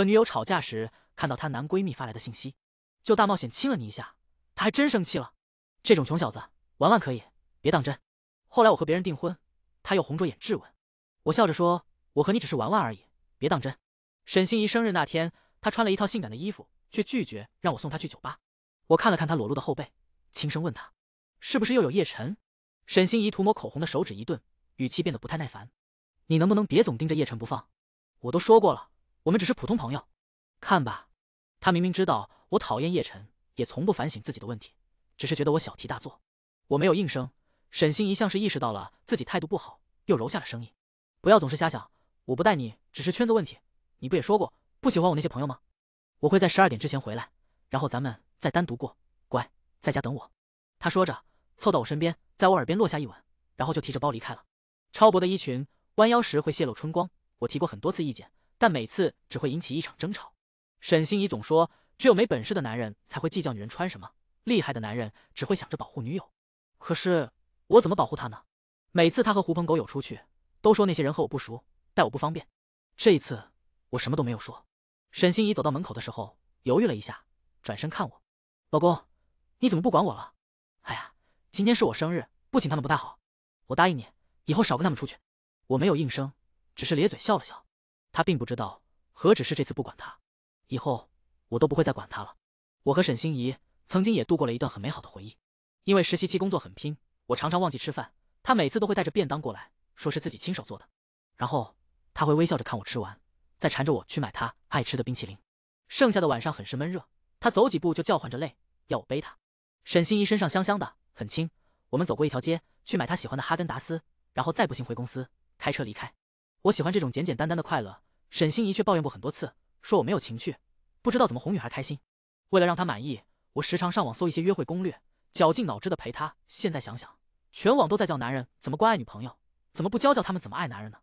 和女友吵架时，看到她男闺蜜发来的信息，就大冒险亲了你一下，她还真生气了。这种穷小子玩玩可以，别当真。后来我和别人订婚，他又红着眼质问，我笑着说我和你只是玩玩而已，别当真。沈心怡生日那天，她穿了一套性感的衣服，却拒绝让我送她去酒吧。我看了看她裸露的后背，轻声问她，是不是又有叶晨？沈心怡涂抹口红的手指一顿，语气变得不太耐烦，你能不能别总盯着叶晨不放？我都说过了。我们只是普通朋友，看吧，他明明知道我讨厌叶晨，也从不反省自己的问题，只是觉得我小题大做。我没有应声。沈星一向是意识到了自己态度不好，又柔下了声音：“不要总是瞎想，我不带你，只是圈子问题。你不也说过不喜欢我那些朋友吗？”我会在十二点之前回来，然后咱们再单独过。乖，在家等我。”他说着，凑到我身边，在我耳边落下一吻，然后就提着包离开了。超薄的衣裙，弯腰时会泄露春光。我提过很多次意见。但每次只会引起一场争吵。沈心怡总说，只有没本事的男人才会计较女人穿什么，厉害的男人只会想着保护女友。可是我怎么保护她呢？每次她和狐朋狗友出去，都说那些人和我不熟，带我不方便。这一次我什么都没有说。沈心怡走到门口的时候，犹豫了一下，转身看我：“老公，你怎么不管我了？”哎呀，今天是我生日，不请他们不太好。我答应你，以后少跟他们出去。我没有应声，只是咧嘴笑了笑。他并不知道，何止是这次不管他，以后我都不会再管他了。我和沈心怡曾经也度过了一段很美好的回忆。因为实习期工作很拼，我常常忘记吃饭，他每次都会带着便当过来，说是自己亲手做的。然后他会微笑着看我吃完，再缠着我去买他爱吃的冰淇淋。剩下的晚上很是闷热，他走几步就叫唤着累，要我背他。沈心怡身上香香的，很轻。我们走过一条街，去买他喜欢的哈根达斯，然后再步行回公司，开车离开。我喜欢这种简简单单的快乐，沈心怡却抱怨过很多次，说我没有情趣，不知道怎么哄女孩开心。为了让她满意，我时常上网搜一些约会攻略，绞尽脑汁的陪她。现在想想，全网都在教男人怎么关爱女朋友，怎么不教教他们怎么爱男人呢？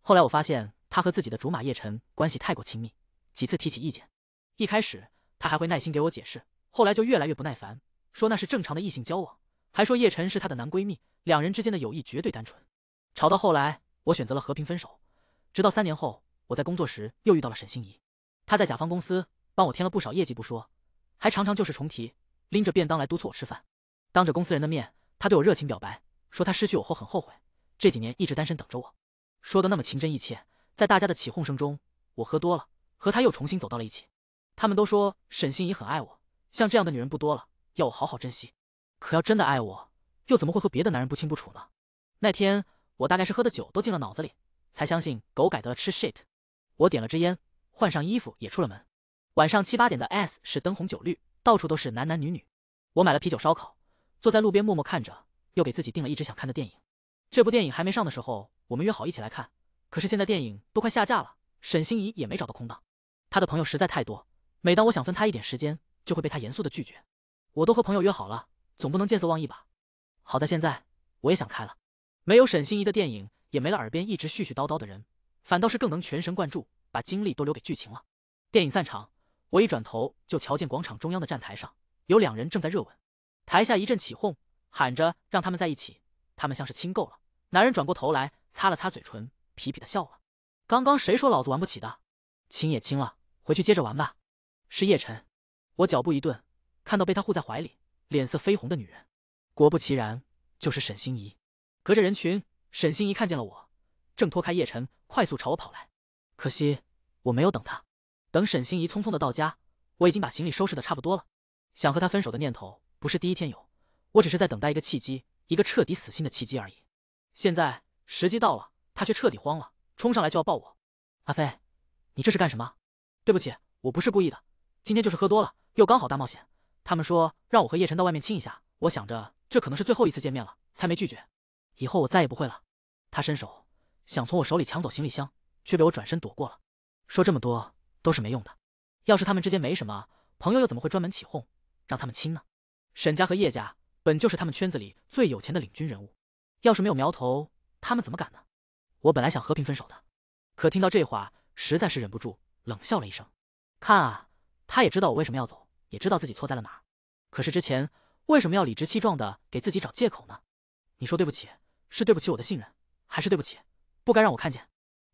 后来我发现她和自己的竹马叶晨关系太过亲密，几次提起意见，一开始她还会耐心给我解释，后来就越来越不耐烦，说那是正常的异性交往，还说叶晨是她的男闺蜜，两人之间的友谊绝对单纯。吵到后来，我选择了和平分手。直到三年后，我在工作时又遇到了沈心怡，她在甲方公司帮我添了不少业绩不说，还常常旧事重提，拎着便当来督促我吃饭。当着公司人的面，她对我热情表白，说她失去我后很后悔，这几年一直单身等着我，说的那么情真意切。在大家的起哄声中，我喝多了，和她又重新走到了一起。他们都说沈心怡很爱我，像这样的女人不多了，要我好好珍惜。可要真的爱我，又怎么会和别的男人不清不楚呢？那天我大概是喝的酒都进了脑子里。才相信狗改得了吃 shit。我点了支烟，换上衣服也出了门。晚上七八点的 S 是灯红酒绿，到处都是男男女女。我买了啤酒烧烤，坐在路边默默看着，又给自己订了一直想看的电影。这部电影还没上的时候，我们约好一起来看。可是现在电影都快下架了，沈心怡也没找到空档。她的朋友实在太多，每当我想分她一点时间，就会被她严肃的拒绝。我都和朋友约好了，总不能见色忘义吧？好在现在我也想开了，没有沈心怡的电影。也没了，耳边一直絮絮叨叨的人，反倒是更能全神贯注，把精力都留给剧情了。电影散场，我一转头就瞧见广场中央的站台上有两人正在热吻，台下一阵起哄，喊着让他们在一起。他们像是亲够了，男人转过头来擦了擦嘴唇，痞痞的笑了。刚刚谁说老子玩不起的？亲也亲了，回去接着玩吧。是叶晨。我脚步一顿，看到被他护在怀里、脸色绯红的女人，果不其然就是沈心怡。隔着人群。沈欣怡看见了我，挣脱开叶晨，快速朝我跑来。可惜我没有等他，等沈欣怡匆匆的到家，我已经把行李收拾的差不多了。想和他分手的念头不是第一天有，我只是在等待一个契机，一个彻底死心的契机而已。现在时机到了，他却彻底慌了，冲上来就要抱我。阿飞，你这是干什么？对不起，我不是故意的。今天就是喝多了，又刚好大冒险。他们说让我和叶晨到外面亲一下，我想着这可能是最后一次见面了，才没拒绝。以后我再也不会了。他伸手想从我手里抢走行李箱，却被我转身躲过了。说这么多都是没用的。要是他们之间没什么朋友，又怎么会专门起哄让他们亲呢？沈家和叶家本就是他们圈子里最有钱的领军人物，要是没有苗头，他们怎么敢呢？我本来想和平分手的，可听到这话，实在是忍不住冷笑了一声。看啊，他也知道我为什么要走，也知道自己错在了哪儿。可是之前为什么要理直气壮的给自己找借口呢？你说对不起。是对不起我的信任，还是对不起，不该让我看见？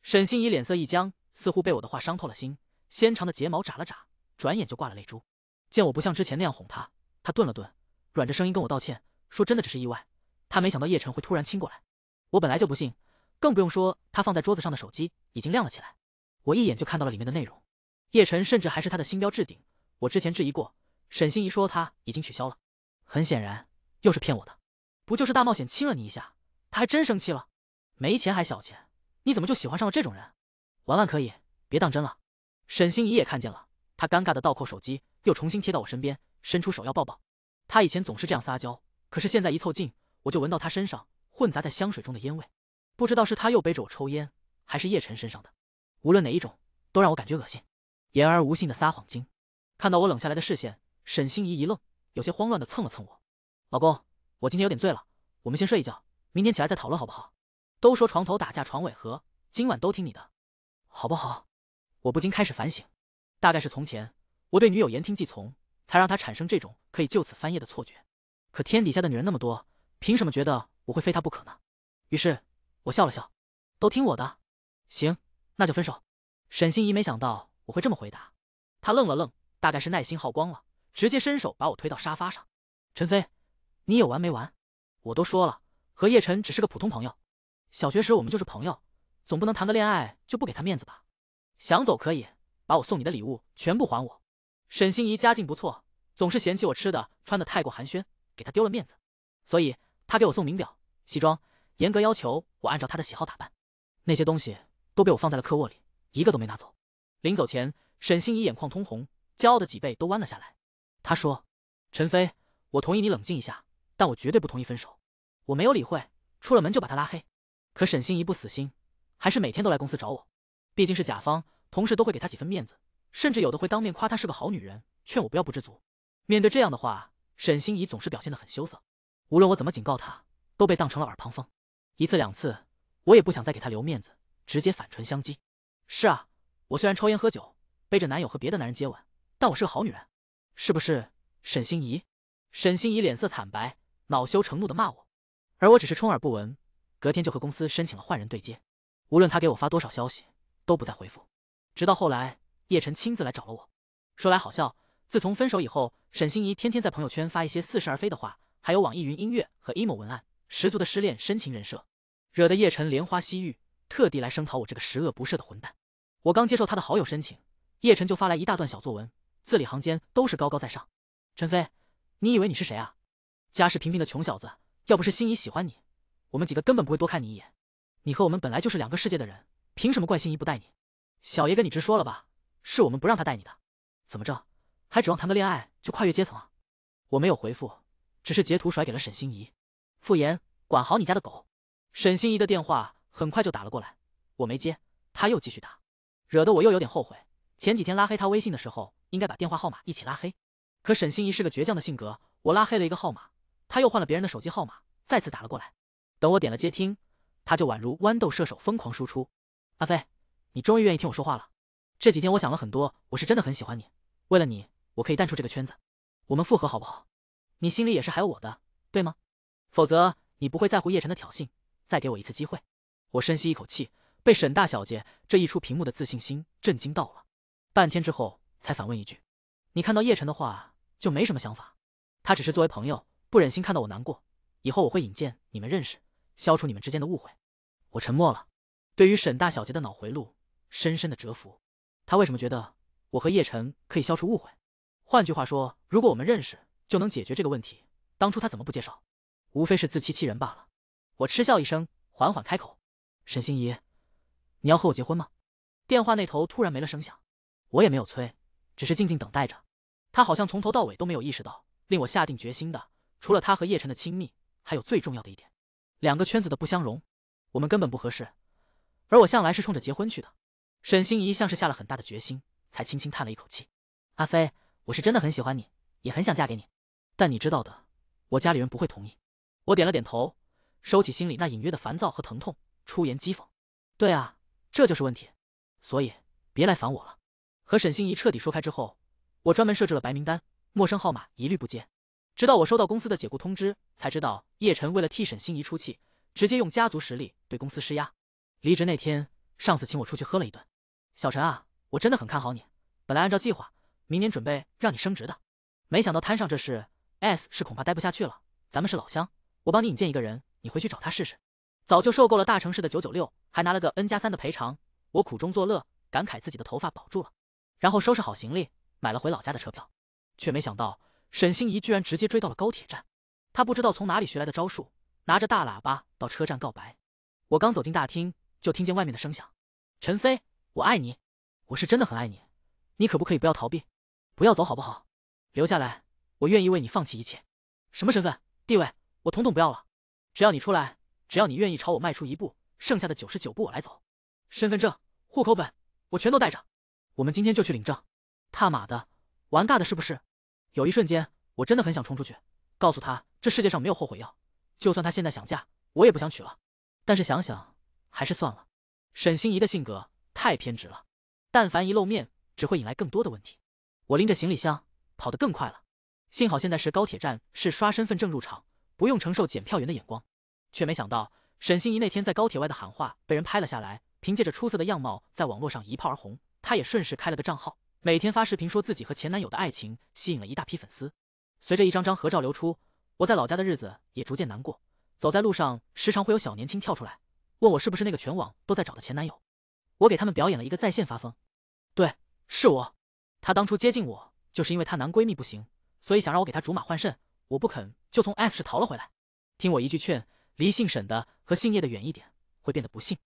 沈心怡脸色一僵，似乎被我的话伤透了心，纤长的睫毛眨了眨，转眼就挂了泪珠。见我不像之前那样哄她，她顿了顿，软着声音跟我道歉，说真的只是意外。她没想到叶晨会突然亲过来。我本来就不信，更不用说他放在桌子上的手机已经亮了起来，我一眼就看到了里面的内容。叶晨甚至还是他的新标置顶。我之前质疑过沈心怡说他已经取消了，很显然又是骗我的。不就是大冒险亲了你一下？他还真生气了，没钱还小钱，你怎么就喜欢上了这种人？玩玩可以，别当真了。沈欣怡也看见了，她尴尬的倒扣手机，又重新贴到我身边，伸出手要抱抱。她以前总是这样撒娇，可是现在一凑近，我就闻到她身上混杂在香水中的烟味，不知道是她又背着我抽烟，还是叶晨身上的。无论哪一种，都让我感觉恶心。言而无信的撒谎精。看到我冷下来的视线，沈欣怡一愣，有些慌乱的蹭了蹭我。老公，我今天有点醉了，我们先睡一觉。明天起来再讨论好不好？都说床头打架床尾和，今晚都听你的，好不好？我不禁开始反省，大概是从前我对女友言听计从，才让她产生这种可以就此翻页的错觉。可天底下的女人那么多，凭什么觉得我会非她不可呢？于是，我笑了笑，都听我的。行，那就分手。沈心怡没想到我会这么回答，她愣了愣，大概是耐心耗光了，直接伸手把我推到沙发上。陈飞，你有完没完？我都说了。和叶晨只是个普通朋友，小学时我们就是朋友，总不能谈个恋爱就不给他面子吧？想走可以，把我送你的礼物全部还我。沈心怡家境不错，总是嫌弃我吃的穿的太过寒暄，给他丢了面子，所以他给我送名表、西装，严格要求我按照他的喜好打扮。那些东西都被我放在了客卧里，一个都没拿走。临走前，沈心怡眼眶通红，骄傲的脊背都弯了下来。她说：“陈飞，我同意你冷静一下，但我绝对不同意分手。”我没有理会，出了门就把他拉黑。可沈欣怡不死心，还是每天都来公司找我。毕竟是甲方同事都会给她几分面子，甚至有的会当面夸她是个好女人，劝我不要不知足。面对这样的话，沈欣怡总是表现得很羞涩。无论我怎么警告她，都被当成了耳旁风。一次两次，我也不想再给她留面子，直接反唇相讥。是啊，我虽然抽烟喝酒，背着男友和别的男人接吻，但我是个好女人，是不是？沈欣怡，沈欣怡脸色惨白，恼羞成怒的骂我。而我只是充耳不闻，隔天就和公司申请了换人对接。无论他给我发多少消息，都不再回复。直到后来，叶晨亲自来找了我。说来好笑，自从分手以后，沈心怡天天在朋友圈发一些似是而非的话，还有网易云音乐和 emo 文案，十足的失恋深情人设，惹得叶晨怜花惜玉，特地来声讨我这个十恶不赦的混蛋。我刚接受他的好友申请，叶晨就发来一大段小作文，字里行间都是高高在上。陈飞，你以为你是谁啊？家世平平的穷小子。要不是心怡喜欢你，我们几个根本不会多看你一眼。你和我们本来就是两个世界的人，凭什么怪心怡不带你？小爷跟你直说了吧，是我们不让他带你的。怎么着，还指望谈个恋爱就跨越阶层啊？我没有回复，只是截图甩给了沈心怡。傅言，管好你家的狗。沈心怡的电话很快就打了过来，我没接，他又继续打，惹得我又有点后悔。前几天拉黑他微信的时候，应该把电话号码一起拉黑。可沈心怡是个倔强的性格，我拉黑了一个号码。他又换了别人的手机号码，再次打了过来。等我点了接听，他就宛如豌豆射手疯狂输出。阿飞，你终于愿意听我说话了。这几天我想了很多，我是真的很喜欢你。为了你，我可以淡出这个圈子。我们复合好不好？你心里也是还有我的，对吗？否则你不会在乎叶晨的挑衅。再给我一次机会。我深吸一口气，被沈大小姐这一出屏幕的自信心震惊到了。半天之后，才反问一句：你看到叶晨的话就没什么想法？他只是作为朋友。不忍心看到我难过，以后我会引荐你们认识，消除你们之间的误会。我沉默了，对于沈大小姐的脑回路深深的折服。她为什么觉得我和叶晨可以消除误会？换句话说，如果我们认识就能解决这个问题，当初她怎么不介绍？无非是自欺欺人罢了。我嗤笑一声，缓缓开口：“沈心怡，你要和我结婚吗？”电话那头突然没了声响，我也没有催，只是静静等待着。她好像从头到尾都没有意识到，令我下定决心的。除了他和叶晨的亲密，还有最重要的一点，两个圈子的不相容，我们根本不合适。而我向来是冲着结婚去的。沈欣怡像是下了很大的决心，才轻轻叹了一口气：“阿飞，我是真的很喜欢你，也很想嫁给你，但你知道的，我家里人不会同意。”我点了点头，收起心里那隐约的烦躁和疼痛，出言讥讽：“对啊，这就是问题。所以别来烦我了。”和沈欣怡彻底说开之后，我专门设置了白名单，陌生号码一律不接。直到我收到公司的解雇通知，才知道叶晨为了替沈心怡出气，直接用家族实力对公司施压。离职那天，上司请我出去喝了一顿。小陈啊，我真的很看好你。本来按照计划，明年准备让你升职的，没想到摊上这事，S 是恐怕待不下去了。咱们是老乡，我帮你引荐一个人，你回去找他试试。早就受够了大城市的九九六，还拿了个 N 加三的赔偿，我苦中作乐，感慨自己的头发保住了。然后收拾好行李，买了回老家的车票，却没想到。沈欣怡居然直接追到了高铁站，她不知道从哪里学来的招数，拿着大喇叭到车站告白。我刚走进大厅，就听见外面的声响：“陈飞，我爱你，我是真的很爱你，你可不可以不要逃避，不要走好不好？留下来，我愿意为你放弃一切，什么身份地位，我统统不要了。只要你出来，只要你愿意朝我迈出一步，剩下的九十九步我来走。身份证、户口本，我全都带着，我们今天就去领证。踏马的，玩大的是不是？”有一瞬间，我真的很想冲出去，告诉他这世界上没有后悔药，就算他现在想嫁，我也不想娶了。但是想想，还是算了。沈心怡的性格太偏执了，但凡一露面，只会引来更多的问题。我拎着行李箱，跑得更快了。幸好现在是高铁站，是刷身份证入场，不用承受检票员的眼光。却没想到，沈心怡那天在高铁外的喊话被人拍了下来，凭借着出色的样貌，在网络上一炮而红。她也顺势开了个账号。每天发视频说自己和前男友的爱情，吸引了一大批粉丝。随着一张张合照流出，我在老家的日子也逐渐难过。走在路上，时常会有小年轻跳出来问我是不是那个全网都在找的前男友。我给他们表演了一个在线发疯。对，是我。他当初接近我，就是因为他男闺蜜不行，所以想让我给他竹马换肾。我不肯，就从 F 市逃了回来。听我一句劝，离姓沈的和姓叶的远一点，会变得不幸。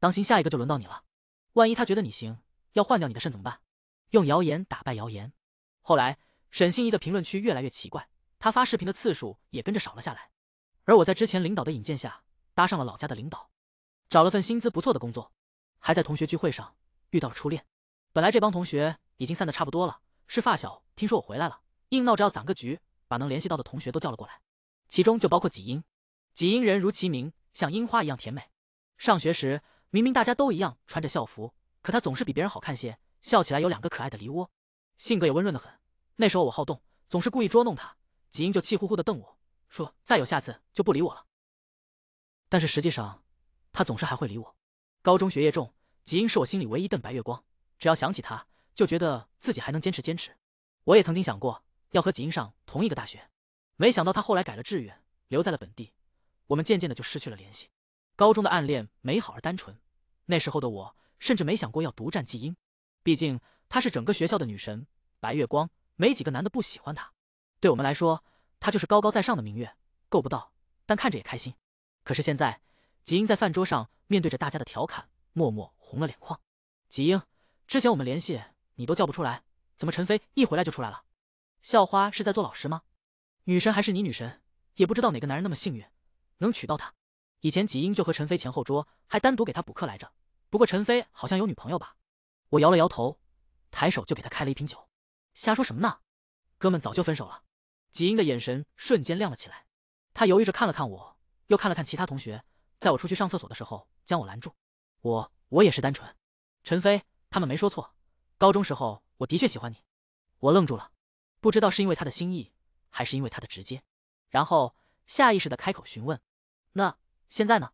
当心下一个就轮到你了。万一他觉得你行，要换掉你的肾怎么办？用谣言打败谣言。后来，沈心怡的评论区越来越奇怪，她发视频的次数也跟着少了下来。而我在之前领导的引荐下，搭上了老家的领导，找了份薪资不错的工作，还在同学聚会上遇到了初恋。本来这帮同学已经散得差不多了，是发小，听说我回来了，硬闹着要攒个局，把能联系到的同学都叫了过来，其中就包括几英。几英人如其名，像樱花一样甜美。上学时，明明大家都一样穿着校服，可她总是比别人好看些。笑起来有两个可爱的梨窝，性格也温润的很。那时候我好动，总是故意捉弄他，吉英就气呼呼的瞪我说：“再有下次就不理我了。”但是实际上，他总是还会理我。高中学业重，吉英是我心里唯一瞪白月光。只要想起他，就觉得自己还能坚持坚持。我也曾经想过要和吉英上同一个大学，没想到他后来改了志愿，留在了本地。我们渐渐的就失去了联系。高中的暗恋美好而单纯，那时候的我甚至没想过要独占季英。毕竟她是整个学校的女神，白月光，没几个男的不喜欢她。对我们来说，她就是高高在上的明月，够不到，但看着也开心。可是现在，吉英在饭桌上面对着大家的调侃，默默红了脸眶。吉英，之前我们联系你都叫不出来，怎么陈飞一回来就出来了？校花是在做老师吗？女神还是你女神？也不知道哪个男人那么幸运，能娶到她。以前吉英就和陈飞前后桌，还单独给他补课来着。不过陈飞好像有女朋友吧？我摇了摇头，抬手就给他开了一瓶酒。瞎说什么呢，哥们早就分手了。吉英的眼神瞬间亮了起来，他犹豫着看了看我，又看了看其他同学。在我出去上厕所的时候，将我拦住。我我也是单纯。陈飞他们没说错，高中时候我的确喜欢你。我愣住了，不知道是因为他的心意，还是因为他的直接，然后下意识的开口询问：“那现在呢？”“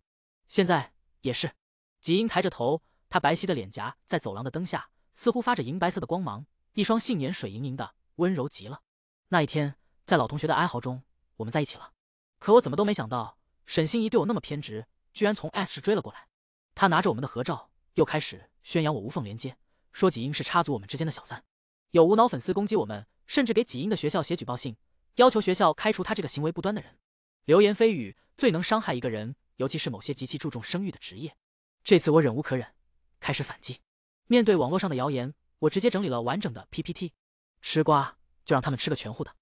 现在也是。”吉英抬着头。他白皙的脸颊在走廊的灯下似乎发着银白色的光芒，一双杏眼水盈盈的，温柔极了。那一天，在老同学的哀嚎中，我们在一起了。可我怎么都没想到，沈心怡对我那么偏执，居然从 S 市追了过来。她拿着我们的合照，又开始宣扬我无缝连接，说几英是插足我们之间的小三。有无脑粉丝攻击我们，甚至给几英的学校写举报信，要求学校开除他这个行为不端的人。流言蜚语最能伤害一个人，尤其是某些极其注重声誉的职业。这次我忍无可忍。开始反击。面对网络上的谣言，我直接整理了完整的 PPT，吃瓜就让他们吃个全乎的。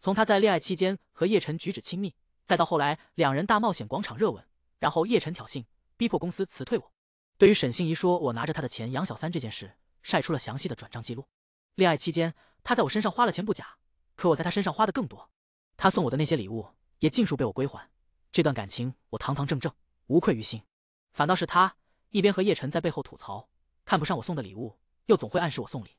从他在恋爱期间和叶晨举止亲密，再到后来两人大冒险广场热吻，然后叶晨挑衅逼迫公司辞退我。对于沈心怡说我拿着他的钱养小三这件事，晒出了详细的转账记录。恋爱期间他在我身上花了钱不假，可我在他身上花的更多。他送我的那些礼物也尽数被我归还。这段感情我堂堂正正，无愧于心。反倒是他。一边和叶晨在背后吐槽，看不上我送的礼物，又总会暗示我送礼。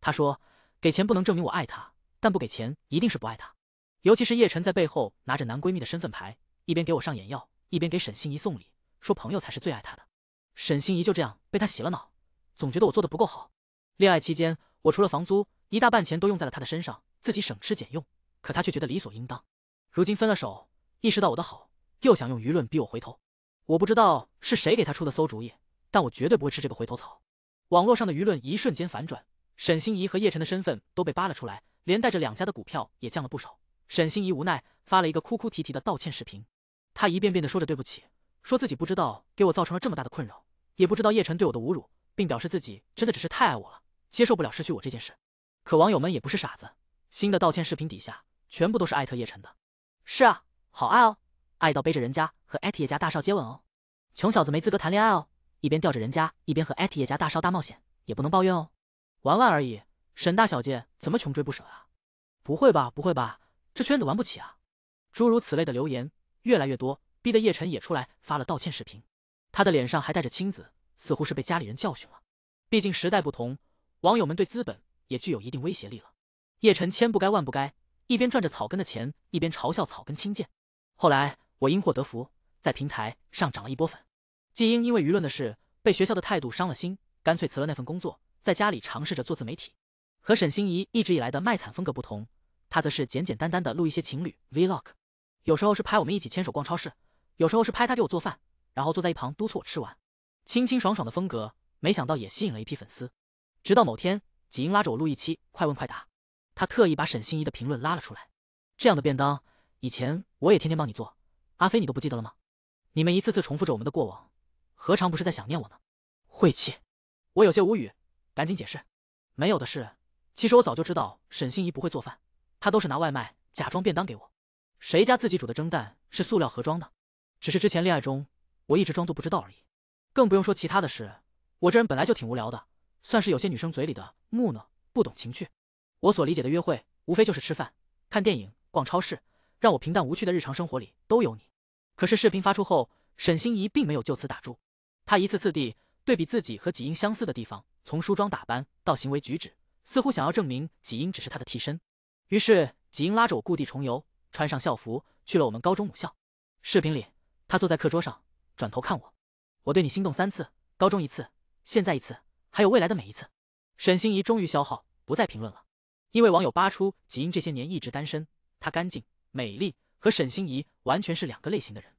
他说给钱不能证明我爱他，但不给钱一定是不爱他。尤其是叶晨在背后拿着男闺蜜的身份牌，一边给我上眼药，一边给沈心怡送礼，说朋友才是最爱他的。沈心怡就这样被他洗了脑，总觉得我做的不够好。恋爱期间，我除了房租，一大半钱都用在了他的身上，自己省吃俭用，可他却觉得理所应当。如今分了手，意识到我的好，又想用舆论逼我回头。我不知道是谁给他出的馊主意，但我绝对不会吃这个回头草。网络上的舆论一瞬间反转，沈欣怡和叶晨的身份都被扒了出来，连带着两家的股票也降了不少。沈欣怡无奈发了一个哭哭啼啼的道歉视频，她一遍遍的说着对不起，说自己不知道给我造成了这么大的困扰，也不知道叶晨对我的侮辱，并表示自己真的只是太爱我了，接受不了失去我这件事。可网友们也不是傻子，新的道歉视频底下全部都是艾特叶晨的，是啊，好爱哦。爱到背着人家和艾特叶家大少接吻哦，穷小子没资格谈恋爱哦。一边吊着人家，一边和艾特叶家大少大冒险，也不能抱怨哦。玩玩而已。沈大小姐怎么穷追不舍啊？不会吧，不会吧，这圈子玩不起啊。诸如此类的留言越来越多，逼得叶晨也出来发了道歉视频。他的脸上还带着青紫，似乎是被家里人教训了。毕竟时代不同，网友们对资本也具有一定威胁力了。叶晨千不该万不该，一边赚着草根的钱，一边嘲笑草根轻贱。后来。我因祸得福，在平台上涨了一波粉。季英因为舆论的事，被学校的态度伤了心，干脆辞了那份工作，在家里尝试着做自媒体。和沈心怡一直以来的卖惨风格不同，她则是简简单单的录一些情侣 vlog，有时候是拍我们一起牵手逛超市，有时候是拍她给我做饭，然后坐在一旁督促我吃完。清清爽爽的风格，没想到也吸引了一批粉丝。直到某天，季英拉着我录一期快问快答，她特意把沈心怡的评论拉了出来。这样的便当，以前我也天天帮你做。阿飞，你都不记得了吗？你们一次次重复着我们的过往，何尝不是在想念我呢？晦气！我有些无语，赶紧解释，没有的事。其实我早就知道沈心怡不会做饭，她都是拿外卖假装便当给我。谁家自己煮的蒸蛋是塑料盒装的？只是之前恋爱中，我一直装作不知道而已。更不用说其他的事，我这人本来就挺无聊的，算是有些女生嘴里的木讷，不懂情趣。我所理解的约会，无非就是吃饭、看电影、逛超市，让我平淡无趣的日常生活里都有你。可是视频发出后，沈心怡并没有就此打住，她一次次地对比自己和纪英相似的地方，从梳妆打扮到行为举止，似乎想要证明纪英只是她的替身。于是纪英拉着我故地重游，穿上校服去了我们高中母校。视频里，她坐在课桌上，转头看我。我对你心动三次，高中一次，现在一次，还有未来的每一次。沈心怡终于消耗，不再评论了，因为网友扒出纪英这些年一直单身。她干净、美丽，和沈心怡完全是两个类型的人。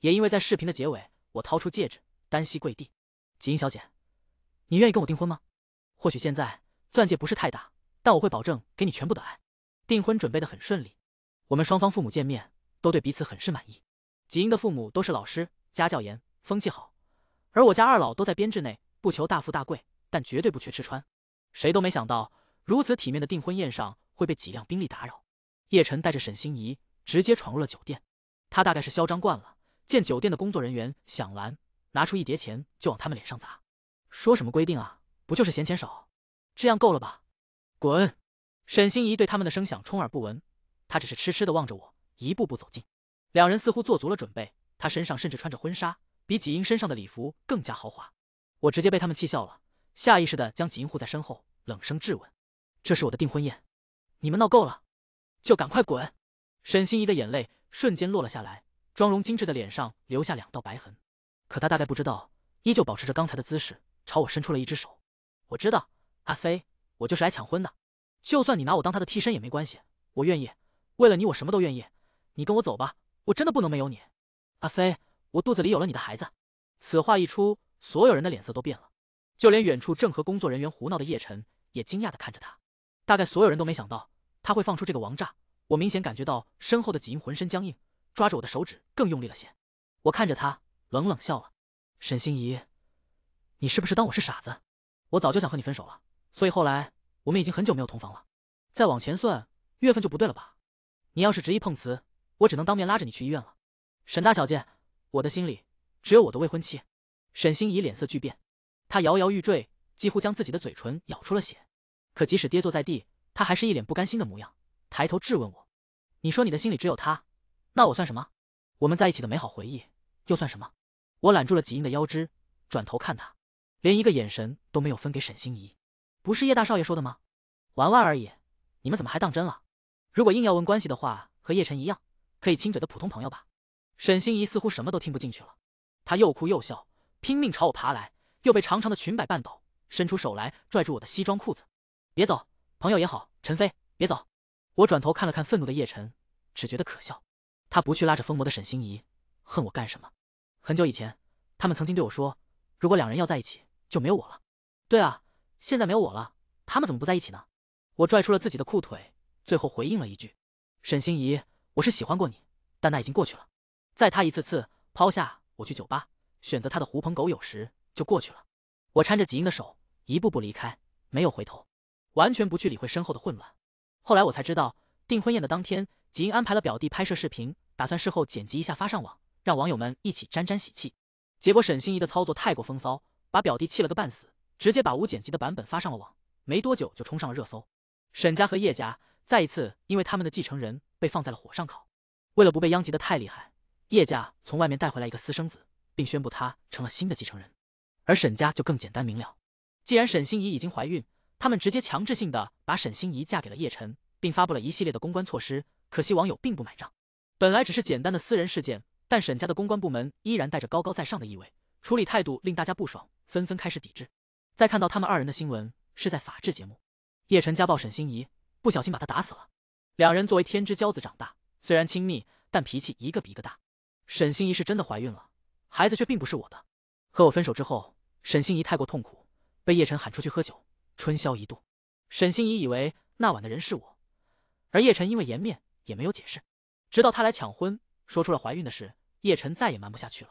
也因为，在视频的结尾，我掏出戒指，单膝跪地，吉英小姐，你愿意跟我订婚吗？或许现在钻戒不是太大，但我会保证给你全部的爱。订婚准备的很顺利，我们双方父母见面都对彼此很是满意。吉英的父母都是老师，家教严，风气好，而我家二老都在编制内，不求大富大贵，但绝对不缺吃穿。谁都没想到，如此体面的订婚宴上会被几辆宾利打扰。叶晨带着沈心怡直接闯入了酒店，他大概是嚣张惯了。见酒店的工作人员想拦，拿出一叠钱就往他们脸上砸，说什么规定啊？不就是嫌钱少？这样够了吧？滚！沈心怡对他们的声响充耳不闻，她只是痴痴的望着我，一步步走近。两人似乎做足了准备，她身上甚至穿着婚纱，比几英身上的礼服更加豪华。我直接被他们气笑了，下意识的将几英护在身后，冷声质问：“这是我的订婚宴，你们闹够了，就赶快滚！”沈心怡的眼泪瞬间落了下来。妆容精致的脸上留下两道白痕，可他大概不知道，依旧保持着刚才的姿势，朝我伸出了一只手。我知道，阿飞，我就是来抢婚的。就算你拿我当他的替身也没关系，我愿意，为了你我什么都愿意。你跟我走吧，我真的不能没有你。阿飞，我肚子里有了你的孩子。此话一出，所有人的脸色都变了，就连远处正和工作人员胡闹的叶晨也惊讶的看着他。大概所有人都没想到他会放出这个王炸，我明显感觉到身后的几英浑身僵硬。抓着我的手指更用力了些，我看着他，冷冷笑了。沈心怡，你是不是当我是傻子？我早就想和你分手了，所以后来我们已经很久没有同房了。再往前算月份就不对了吧？你要是执意碰瓷，我只能当面拉着你去医院了。沈大小姐，我的心里只有我的未婚妻。沈心怡脸色巨变，她摇摇欲坠，几乎将自己的嘴唇咬出了血。可即使跌坐在地，她还是一脸不甘心的模样，抬头质问我：“你说你的心里只有她，那我算什么？我们在一起的美好回忆又算什么？我揽住了几英的腰肢，转头看他，连一个眼神都没有分给沈欣怡。不是叶大少爷说的吗？玩玩而已，你们怎么还当真了？如果硬要问关系的话，和叶晨一样，可以亲嘴的普通朋友吧？沈欣怡似乎什么都听不进去了，她又哭又笑，拼命朝我爬来，又被长长的裙摆绊倒，伸出手来拽住我的西装裤子。别走，朋友也好，陈飞，别走。我转头看了看愤怒的叶晨，只觉得可笑。他不去拉着疯魔的沈欣怡，恨我干什么？很久以前，他们曾经对我说，如果两人要在一起，就没有我了。对啊，现在没有我了，他们怎么不在一起呢？我拽出了自己的裤腿，最后回应了一句：“沈欣怡，我是喜欢过你，但那已经过去了。在他一次次抛下我去酒吧，选择他的狐朋狗友时，就过去了。”我搀着吉英的手，一步步离开，没有回头，完全不去理会身后的混乱。后来我才知道，订婚宴的当天。仅安排了表弟拍摄视频，打算事后剪辑一下发上网，让网友们一起沾沾喜气。结果沈心怡的操作太过风骚，把表弟气了个半死，直接把无剪辑的版本发上了网，没多久就冲上了热搜。沈家和叶家再一次因为他们的继承人被放在了火上烤。为了不被殃及的太厉害，叶家从外面带回来一个私生子，并宣布他成了新的继承人。而沈家就更简单明了，既然沈心怡已经怀孕，他们直接强制性的把沈心怡嫁给了叶晨，并发布了一系列的公关措施。可惜网友并不买账。本来只是简单的私人事件，但沈家的公关部门依然带着高高在上的意味，处理态度令大家不爽，纷纷开始抵制。再看到他们二人的新闻，是在法制节目。叶晨家暴沈心怡，不小心把她打死了。两人作为天之骄子长大，虽然亲密，但脾气一个比一个大。沈心怡是真的怀孕了，孩子却并不是我的。和我分手之后，沈心怡太过痛苦，被叶晨喊出去喝酒，春宵一度。沈心怡以为那晚的人是我，而叶晨因为颜面。也没有解释，直到他来抢婚，说出了怀孕的事，叶晨再也瞒不下去了。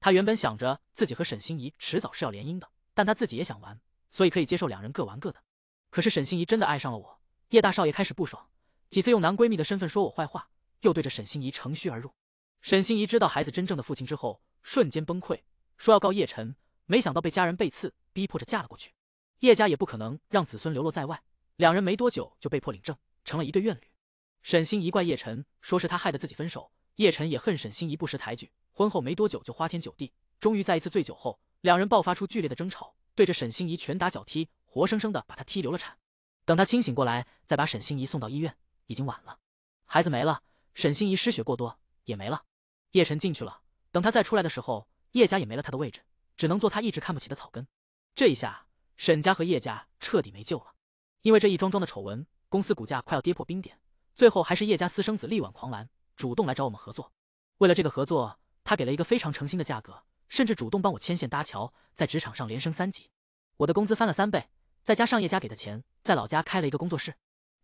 他原本想着自己和沈心怡迟早是要联姻的，但他自己也想玩，所以可以接受两人各玩各的。可是沈心怡真的爱上了我，叶大少爷开始不爽，几次用男闺蜜的身份说我坏话，又对着沈心怡乘虚而入。沈心怡知道孩子真正的父亲之后，瞬间崩溃，说要告叶晨，没想到被家人背刺，逼迫着嫁了过去。叶家也不可能让子孙流落在外，两人没多久就被迫领证，成了一对怨侣。沈欣怡怪叶晨，说是他害得自己分手。叶晨也恨沈欣怡不识抬举，婚后没多久就花天酒地。终于在一次醉酒后，两人爆发出剧烈的争吵，对着沈欣怡拳打脚踢，活生生的把她踢流了产。等他清醒过来，再把沈欣怡送到医院，已经晚了，孩子没了，沈欣怡失血过多也没了。叶晨进去了，等他再出来的时候，叶家也没了他的位置，只能做他一直看不起的草根。这一下，沈家和叶家彻底没救了，因为这一桩桩的丑闻，公司股价快要跌破冰点。最后还是叶家私生子力挽狂澜，主动来找我们合作。为了这个合作，他给了一个非常诚心的价格，甚至主动帮我牵线搭桥，在职场上连升三级，我的工资翻了三倍。再加上叶家给的钱，在老家开了一个工作室。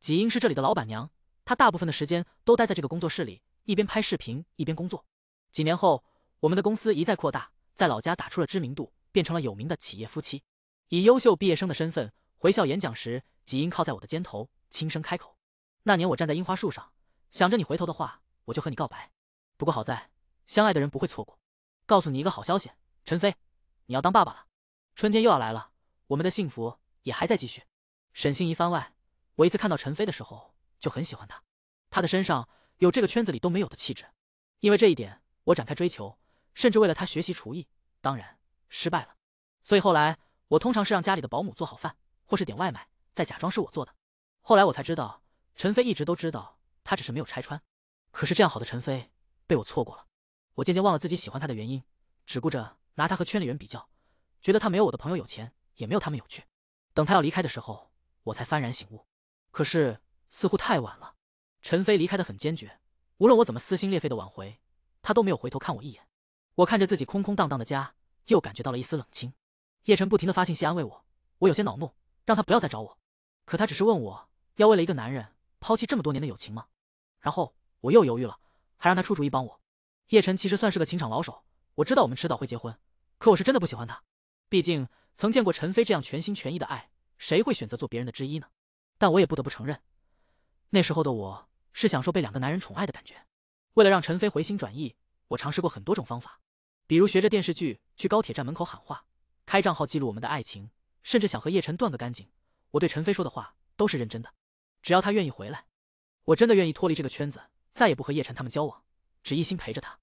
几英是这里的老板娘，她大部分的时间都待在这个工作室里，一边拍视频一边工作。几年后，我们的公司一再扩大，在老家打出了知名度，变成了有名的企业夫妻。以优秀毕业生的身份回校演讲时，几英靠在我的肩头，轻声开口。那年我站在樱花树上，想着你回头的话，我就和你告白。不过好在相爱的人不会错过。告诉你一个好消息，陈飞，你要当爸爸了。春天又要来了，我们的幸福也还在继续。沈星移番外：我一次看到陈飞的时候就很喜欢他，他的身上有这个圈子里都没有的气质。因为这一点，我展开追求，甚至为了他学习厨艺，当然失败了。所以后来我通常是让家里的保姆做好饭，或是点外卖，再假装是我做的。后来我才知道。陈飞一直都知道，他只是没有拆穿。可是这样好的陈飞被我错过了，我渐渐忘了自己喜欢他的原因，只顾着拿他和圈里人比较，觉得他没有我的朋友有钱，也没有他们有趣。等他要离开的时候，我才幡然醒悟。可是似乎太晚了。陈飞离开的很坚决，无论我怎么撕心裂肺的挽回，他都没有回头看我一眼。我看着自己空空荡荡的家，又感觉到了一丝冷清。叶晨不停的发信息安慰我，我有些恼怒，让他不要再找我。可他只是问我要为了一个男人。抛弃这么多年的友情吗？然后我又犹豫了，还让他出主意帮我。叶晨其实算是个情场老手，我知道我们迟早会结婚，可我是真的不喜欢他。毕竟曾见过陈飞这样全心全意的爱，谁会选择做别人的之一呢？但我也不得不承认，那时候的我是享受被两个男人宠爱的感觉。为了让陈飞回心转意，我尝试过很多种方法，比如学着电视剧去高铁站门口喊话，开账号记录我们的爱情，甚至想和叶晨断个干净。我对陈飞说的话都是认真的。只要他愿意回来，我真的愿意脱离这个圈子，再也不和叶晨他们交往，只一心陪着他。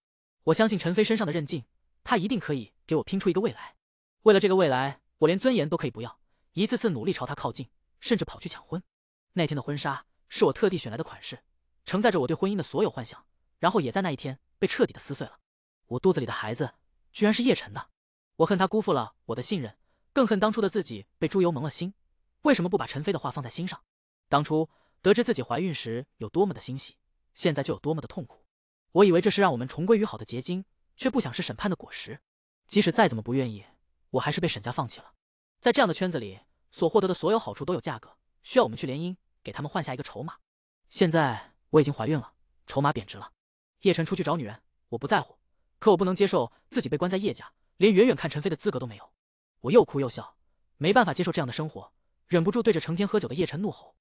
我相信陈飞身上的韧劲，他一定可以给我拼出一个未来。为了这个未来，我连尊严都可以不要，一次次努力朝他靠近，甚至跑去抢婚。那天的婚纱是我特地选来的款式，承载着我对婚姻的所有幻想，然后也在那一天被彻底的撕碎了。我肚子里的孩子居然是叶晨的，我恨他辜负了我的信任，更恨当初的自己被猪油蒙了心。为什么不把陈飞的话放在心上？当初得知自己怀孕时有多么的欣喜，现在就有多么的痛苦。我以为这是让我们重归于好的结晶，却不想是审判的果实。即使再怎么不愿意，我还是被沈家放弃了。在这样的圈子里，所获得的所有好处都有价格，需要我们去联姻，给他们换下一个筹码。现在我已经怀孕了，筹码贬值了。叶晨出去找女人，我不在乎，可我不能接受自己被关在叶家，连远远看陈飞的资格都没有。我又哭又笑，没办法接受这样的生活，忍不住对着成天喝酒的叶晨怒吼。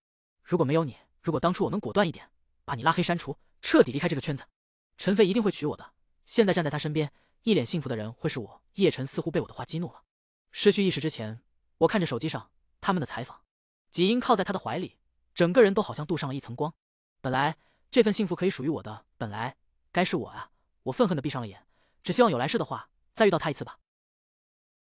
如果没有你，如果当初我能果断一点，把你拉黑删除，彻底离开这个圈子，陈飞一定会娶我的。现在站在他身边，一脸幸福的人会是我。叶晨似乎被我的话激怒了，失去意识之前，我看着手机上他们的采访，几英靠在他的怀里，整个人都好像镀上了一层光。本来这份幸福可以属于我的，本来该是我啊！我愤恨地闭上了眼，只希望有来世的话，再遇到他一次吧。